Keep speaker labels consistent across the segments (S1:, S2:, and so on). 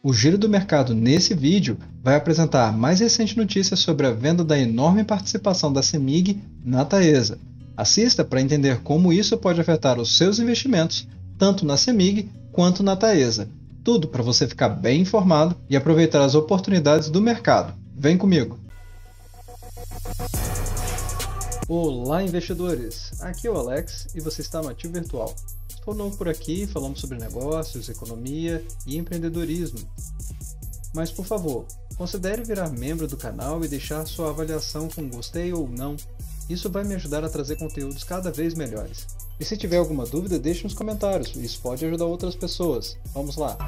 S1: O Giro do Mercado nesse vídeo vai apresentar mais recente notícias sobre a venda da enorme participação da CEMIG na Taesa. Assista para entender como isso pode afetar os seus investimentos, tanto na CEMIG quanto na Taesa. Tudo para você ficar bem informado e aproveitar as oportunidades do mercado. Vem comigo! Olá, investidores! Aqui é o Alex e você está no Ativo Virtual. Estou novo por aqui, falamos sobre negócios, economia e empreendedorismo. Mas por favor, considere virar membro do canal e deixar sua avaliação com gostei ou não. Isso vai me ajudar a trazer conteúdos cada vez melhores. E se tiver alguma dúvida, deixe nos comentários, isso pode ajudar outras pessoas. Vamos lá!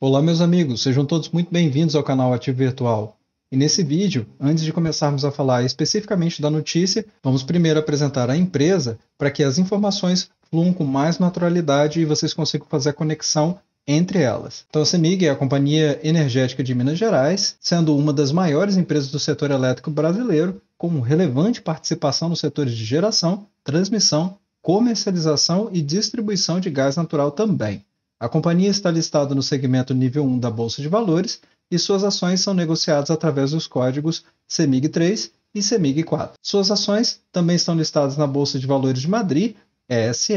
S1: Olá, meus amigos, sejam todos muito bem-vindos ao canal Ativo Virtual. E nesse vídeo, antes de começarmos a falar especificamente da notícia, vamos primeiro apresentar a empresa para que as informações fluam com mais naturalidade e vocês consigam fazer a conexão entre elas. Então, a CEMIG é a Companhia Energética de Minas Gerais, sendo uma das maiores empresas do setor elétrico brasileiro, com relevante participação nos setores de geração, transmissão, comercialização e distribuição de gás natural também. A companhia está listada no segmento nível 1 da Bolsa de Valores e suas ações são negociadas através dos códigos CEMIG 3 e CEMIG 4. Suas ações também estão listadas na Bolsa de Valores de Madrid, ESE,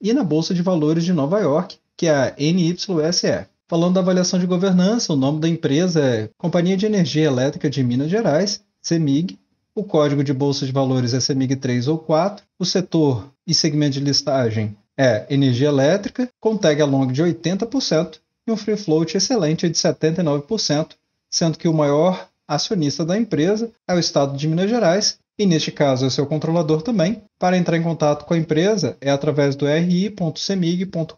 S1: e na Bolsa de Valores de Nova York, que é a NYSE. Falando da avaliação de governança, o nome da empresa é Companhia de Energia Elétrica de Minas Gerais, CEMIG, o código de bolsa de valores é CEMIG 3 ou 4, o setor e segmento de listagem é energia elétrica, com tag along de 80%, e um free float excelente de 79%, sendo que o maior acionista da empresa é o Estado de Minas Gerais, e neste caso é seu controlador também. Para entrar em contato com a empresa é através do ri.cemig.com.br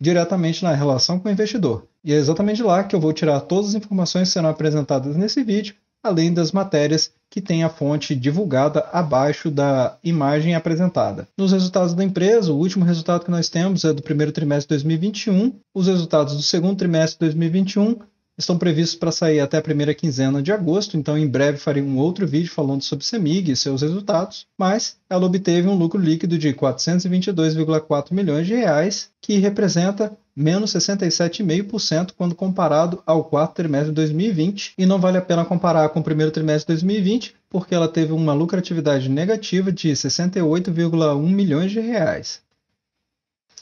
S1: diretamente na relação com o investidor. E é exatamente lá que eu vou tirar todas as informações que serão apresentadas nesse vídeo, além das matérias que tem a fonte divulgada abaixo da imagem apresentada. Nos resultados da empresa, o último resultado que nós temos é do primeiro trimestre de 2021, os resultados do segundo trimestre de 2021 estão previstos para sair até a primeira quinzena de agosto, então em breve farei um outro vídeo falando sobre CEMIG e seus resultados, mas ela obteve um lucro líquido de 422,4 milhões de reais, que representa menos 67,5% quando comparado ao quarto trimestre de 2020, e não vale a pena comparar com o primeiro trimestre de 2020, porque ela teve uma lucratividade negativa de 68,1 milhões de reais.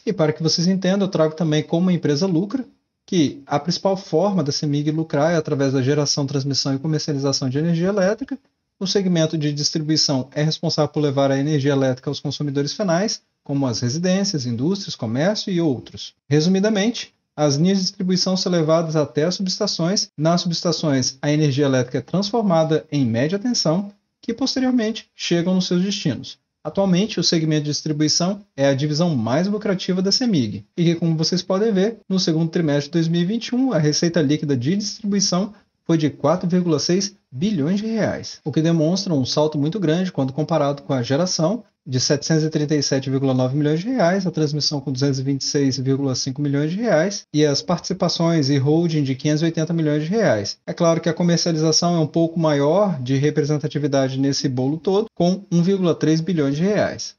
S1: E para que vocês entendam, eu trago também como a empresa lucra, que a principal forma da CEMIG lucrar é através da geração, transmissão e comercialização de energia elétrica. O segmento de distribuição é responsável por levar a energia elétrica aos consumidores finais, como as residências, indústrias, comércio e outros. Resumidamente, as linhas de distribuição são levadas até as subestações. Nas subestações, a energia elétrica é transformada em média tensão, que posteriormente chegam nos seus destinos. Atualmente, o segmento de distribuição é a divisão mais lucrativa da CEMIG, e que, como vocês podem ver, no segundo trimestre de 2021, a receita líquida de distribuição foi de 4,6 bilhões de reais, o que demonstra um salto muito grande quando comparado com a geração de 737,9 milhões de reais, a transmissão com 226,5 milhões de reais e as participações e holding de 580 milhões de reais. É claro que a comercialização é um pouco maior de representatividade nesse bolo todo, com 1,3 bilhões de reais.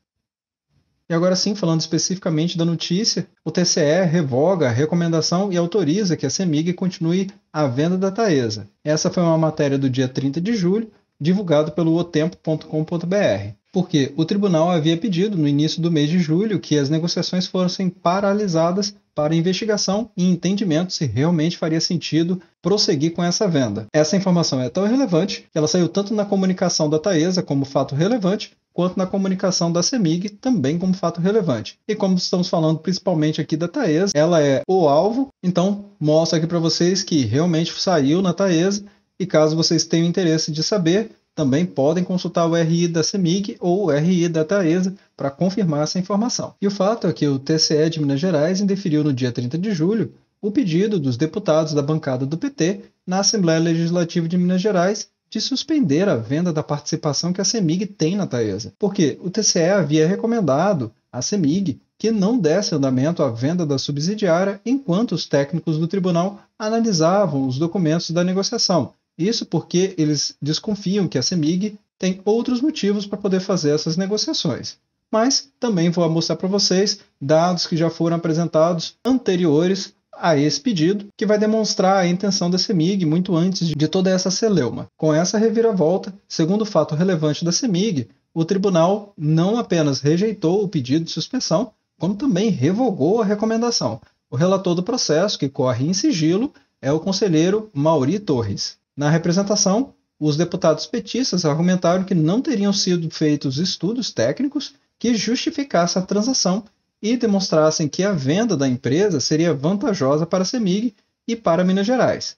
S1: E agora sim, falando especificamente da notícia, o TCE revoga a recomendação e autoriza que a CEMIG continue a venda da Taesa. Essa foi uma matéria do dia 30 de julho, divulgado pelo otempo.com.br porque o tribunal havia pedido, no início do mês de julho, que as negociações fossem paralisadas para investigação e entendimento se realmente faria sentido prosseguir com essa venda. Essa informação é tão relevante que ela saiu tanto na comunicação da Taesa como fato relevante, quanto na comunicação da CEMIG, também como fato relevante. E como estamos falando principalmente aqui da Taesa, ela é o alvo, então mostra aqui para vocês que realmente saiu na Taesa e caso vocês tenham interesse de saber, também podem consultar o RI da CEMIG ou o RI da Taesa para confirmar essa informação. E o fato é que o TCE de Minas Gerais indeferiu no dia 30 de julho o pedido dos deputados da bancada do PT na Assembleia Legislativa de Minas Gerais de suspender a venda da participação que a CEMIG tem na Taesa, porque o TCE havia recomendado à CEMIG que não desse andamento à venda da subsidiária enquanto os técnicos do tribunal analisavam os documentos da negociação, isso porque eles desconfiam que a CEMIG tem outros motivos para poder fazer essas negociações. Mas também vou mostrar para vocês dados que já foram apresentados anteriores a esse pedido, que vai demonstrar a intenção da CEMIG muito antes de toda essa celeuma. Com essa reviravolta, segundo o fato relevante da CEMIG, o tribunal não apenas rejeitou o pedido de suspensão, como também revogou a recomendação. O relator do processo, que corre em sigilo, é o conselheiro Mauri Torres. Na representação, os deputados petistas argumentaram que não teriam sido feitos estudos técnicos que justificassem a transação e demonstrassem que a venda da empresa seria vantajosa para a CEMIG e para Minas Gerais.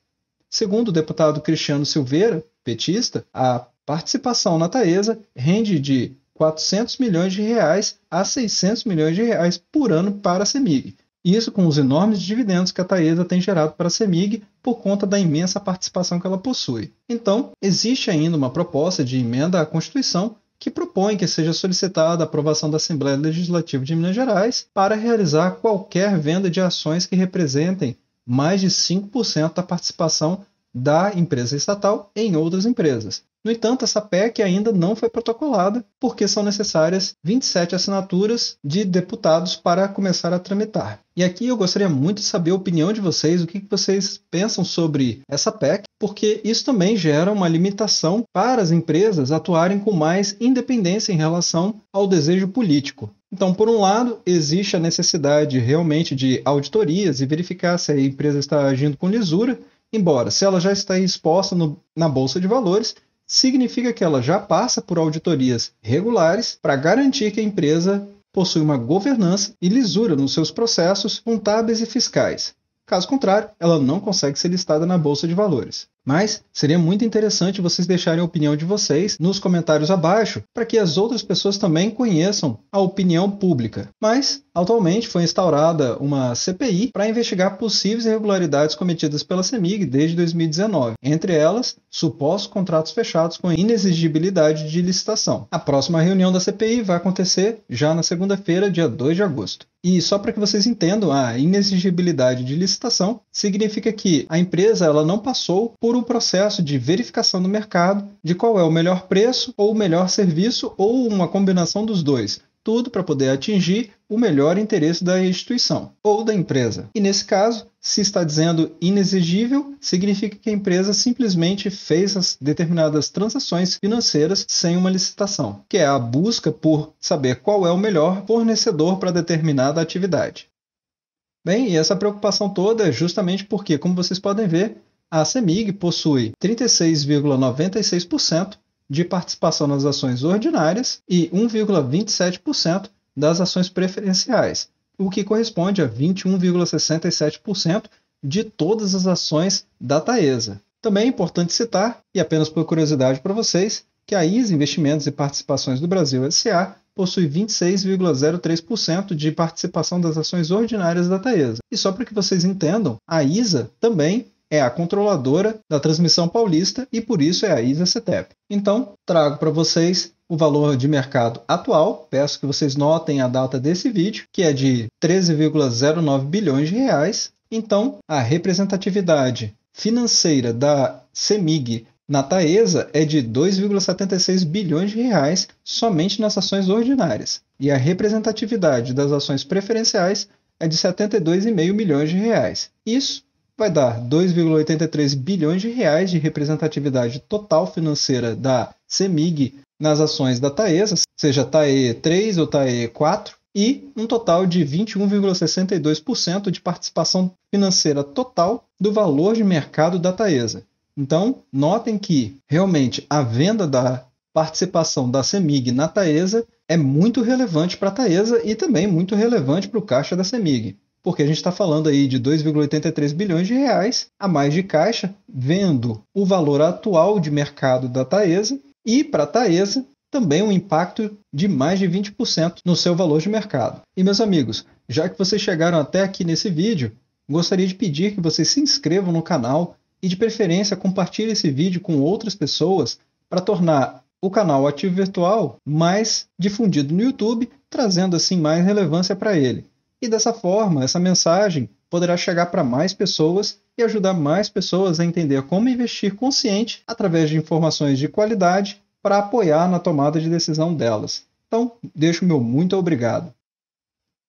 S1: Segundo o deputado Cristiano Silveira, petista, a participação na Taesa rende de 400 milhões de reais a 600 milhões de reais por ano para a CEMIG, isso com os enormes dividendos que a Taesa tem gerado para a CEMIG por conta da imensa participação que ela possui. Então, existe ainda uma proposta de emenda à Constituição que propõe que seja solicitada a aprovação da Assembleia Legislativa de Minas Gerais para realizar qualquer venda de ações que representem mais de 5% da participação da empresa estatal em outras empresas. No entanto, essa PEC ainda não foi protocolada, porque são necessárias 27 assinaturas de deputados para começar a tramitar. E aqui eu gostaria muito de saber a opinião de vocês, o que vocês pensam sobre essa PEC, porque isso também gera uma limitação para as empresas atuarem com mais independência em relação ao desejo político. Então, por um lado, existe a necessidade realmente de auditorias e verificar se a empresa está agindo com lisura, embora se ela já está exposta no, na bolsa de valores, significa que ela já passa por auditorias regulares para garantir que a empresa possui uma governança e lisura nos seus processos contábeis e fiscais. Caso contrário, ela não consegue ser listada na bolsa de valores. Mas seria muito interessante vocês deixarem a opinião de vocês nos comentários abaixo para que as outras pessoas também conheçam a opinião pública. Mas, atualmente, foi instaurada uma CPI para investigar possíveis irregularidades cometidas pela CEMIG desde 2019, entre elas, supostos contratos fechados com inexigibilidade de licitação. A próxima reunião da CPI vai acontecer já na segunda-feira, dia 2 de agosto. E só para que vocês entendam, a inexigibilidade de licitação significa que a empresa ela não passou por por um processo de verificação do mercado de qual é o melhor preço ou o melhor serviço ou uma combinação dos dois, tudo para poder atingir o melhor interesse da instituição ou da empresa. E nesse caso, se está dizendo inexigível, significa que a empresa simplesmente fez as determinadas transações financeiras sem uma licitação, que é a busca por saber qual é o melhor fornecedor para determinada atividade. Bem, e essa preocupação toda é justamente porque, como vocês podem ver, a CEMIG possui 36,96% de participação nas ações ordinárias e 1,27% das ações preferenciais, o que corresponde a 21,67% de todas as ações da Taesa. Também é importante citar, e apenas por curiosidade para vocês, que a ISA Investimentos e Participações do Brasil SA possui 26,03% de participação das ações ordinárias da Taesa. E só para que vocês entendam, a ISA também é a controladora da transmissão paulista e por isso é a ISA CETEP. Então, trago para vocês o valor de mercado atual. Peço que vocês notem a data desse vídeo, que é de 13,09 bilhões de reais. Então, a representatividade financeira da CEMIG na Taesa é de 2,76 bilhões de reais somente nas ações ordinárias, e a representatividade das ações preferenciais é de 72,5 milhões de reais. Isso vai dar 2,83 bilhões de reais de representatividade total financeira da CEMIG nas ações da Taesa, seja TAE 3 ou TAE 4, e um total de 21,62% de participação financeira total do valor de mercado da Taesa. Então, notem que realmente a venda da participação da CEMIG na Taesa é muito relevante para a Taesa e também muito relevante para o caixa da CEMIG porque a gente está falando aí de 2,83 bilhões de reais a mais de caixa, vendo o valor atual de mercado da Taesa e para a Taesa também um impacto de mais de 20% no seu valor de mercado. E meus amigos, já que vocês chegaram até aqui nesse vídeo, gostaria de pedir que vocês se inscrevam no canal e de preferência compartilhe esse vídeo com outras pessoas para tornar o canal Ativo Virtual mais difundido no YouTube, trazendo assim mais relevância para ele. E dessa forma, essa mensagem poderá chegar para mais pessoas e ajudar mais pessoas a entender como investir consciente através de informações de qualidade para apoiar na tomada de decisão delas. Então, deixo meu muito obrigado.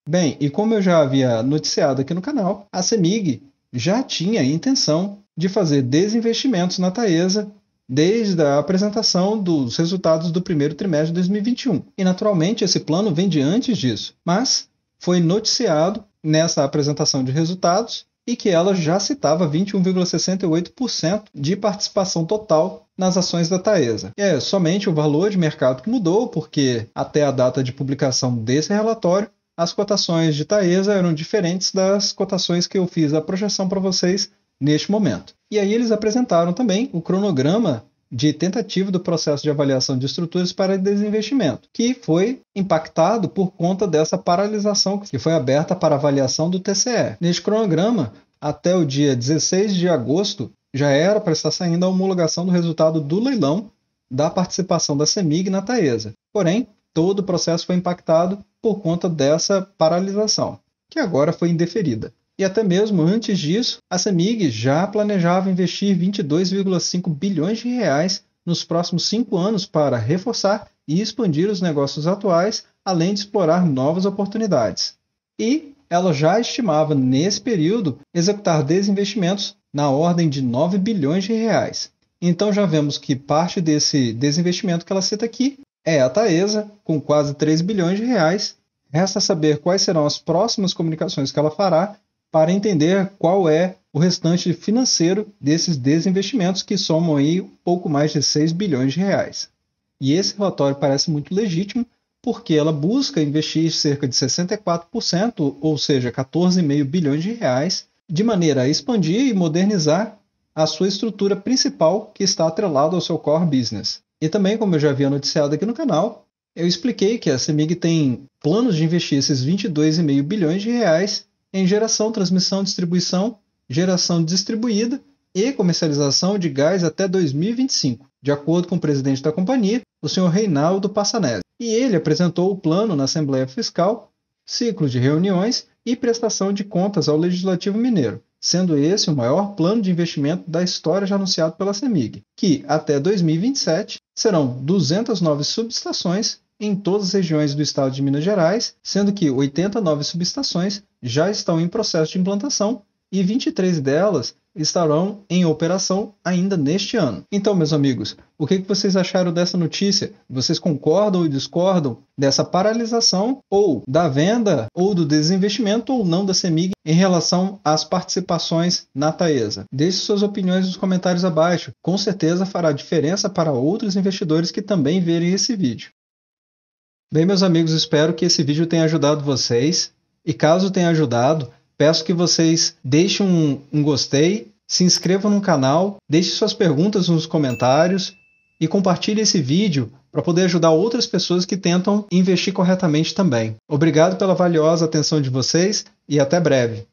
S1: Bem, e como eu já havia noticiado aqui no canal, a CEMIG já tinha a intenção de fazer desinvestimentos na Taesa desde a apresentação dos resultados do primeiro trimestre de 2021. E naturalmente esse plano vem diante disso. Mas foi noticiado nessa apresentação de resultados e que ela já citava 21,68% de participação total nas ações da Taesa. é somente o valor de mercado que mudou, porque até a data de publicação desse relatório, as cotações de Taesa eram diferentes das cotações que eu fiz a projeção para vocês neste momento. E aí eles apresentaram também o cronograma de tentativa do processo de avaliação de estruturas para desinvestimento, que foi impactado por conta dessa paralisação que foi aberta para avaliação do TCE. Neste cronograma, até o dia 16 de agosto, já era para estar saindo a homologação do resultado do leilão da participação da CEMIG na Taesa. Porém, todo o processo foi impactado por conta dessa paralisação, que agora foi indeferida. E até mesmo antes disso, a Semig já planejava investir 22,5 bilhões de reais nos próximos cinco anos para reforçar e expandir os negócios atuais, além de explorar novas oportunidades. E ela já estimava, nesse período, executar desinvestimentos na ordem de 9 bilhões de reais. Então já vemos que parte desse desinvestimento que ela cita aqui é a Taesa, com quase 3 bilhões de reais. Resta saber quais serão as próximas comunicações que ela fará para entender qual é o restante financeiro desses desinvestimentos que somam aí um pouco mais de 6 bilhões de reais. E esse relatório parece muito legítimo porque ela busca investir cerca de 64%, ou seja, 14,5 bilhões de reais, de maneira a expandir e modernizar a sua estrutura principal que está atrelada ao seu core business. E também, como eu já havia noticiado aqui no canal, eu expliquei que a CEMIG tem planos de investir esses 22,5 bilhões de reais em geração, transmissão, distribuição, geração distribuída e comercialização de gás até 2025, de acordo com o presidente da companhia, o senhor Reinaldo Passanese. E ele apresentou o plano na Assembleia Fiscal, ciclo de reuniões e prestação de contas ao Legislativo Mineiro, sendo esse o maior plano de investimento da história já anunciado pela CEMIG, que até 2027 serão 209 subestações em todas as regiões do estado de Minas Gerais, sendo que 89 subestações já estão em processo de implantação e 23 delas estarão em operação ainda neste ano. Então, meus amigos, o que vocês acharam dessa notícia? Vocês concordam ou discordam dessa paralisação ou da venda ou do desinvestimento ou não da CEMIG em relação às participações na Taesa? Deixe suas opiniões nos comentários abaixo, com certeza fará diferença para outros investidores que também verem esse vídeo. Bem, meus amigos, espero que esse vídeo tenha ajudado vocês. E caso tenha ajudado, peço que vocês deixem um, um gostei, se inscrevam no canal, deixem suas perguntas nos comentários e compartilhe esse vídeo para poder ajudar outras pessoas que tentam investir corretamente também. Obrigado pela valiosa atenção de vocês e até breve.